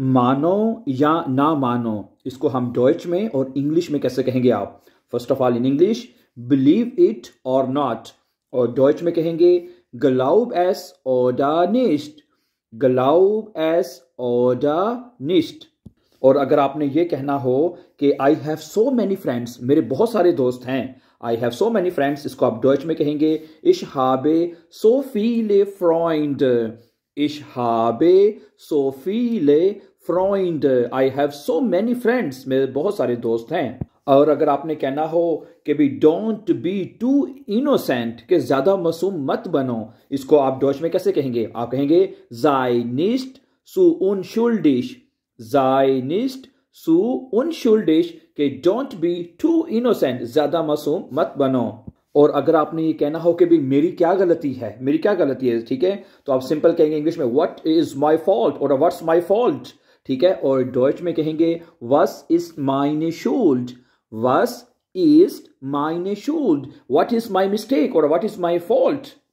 मानो या ना मानो इसको हम डॉइच में और इंग्लिश में कैसे कहेंगे आप first of all in English believe it or not और डॉइच में कहेंगे गलाउब एस ओडा निस्ट गलाउब एस ओडा निस्ट और अगर आपने ये कहना हो कि I have so many friends मेरे बहुत सारे दोस्त हैं I have so many friends इसको आप डॉइच में कहेंगे इश हाबे सो फीले फ्रॉइंड Ich habe so viele Freunde. I have so many friends. मेरे बहुत सारे दोस्त हैं और अगर आपने कहना हो कि भी डोंट बी टू इनोसेंट के ज़्यादा मासूम मत बनो इसको आप डॉच में कैसे कहेंगे आप कहेंगे जाइनिस्ट सु उन शुल्डिश जाइनिस्ट सु उन शुल्डिश के डोंट बी टू इनोसेंट ज़्यादा मासूम मत बनो और अगर आपने ये कहना हो कि भाई मेरी क्या गलती है मेरी क्या गलती है ठीक है तो आप सिंपल कहेंगे इंग्लिश में व्हाट इज माई फॉल्ट और व्हाट्स माई फॉल्ट ठीक है और डॉइच में कहेंगे वस इज माइने शोल्ड वस इज माइने शोल्ड व्हाट इज माई मिस्टेक और व्हाट इज माई फॉल्ट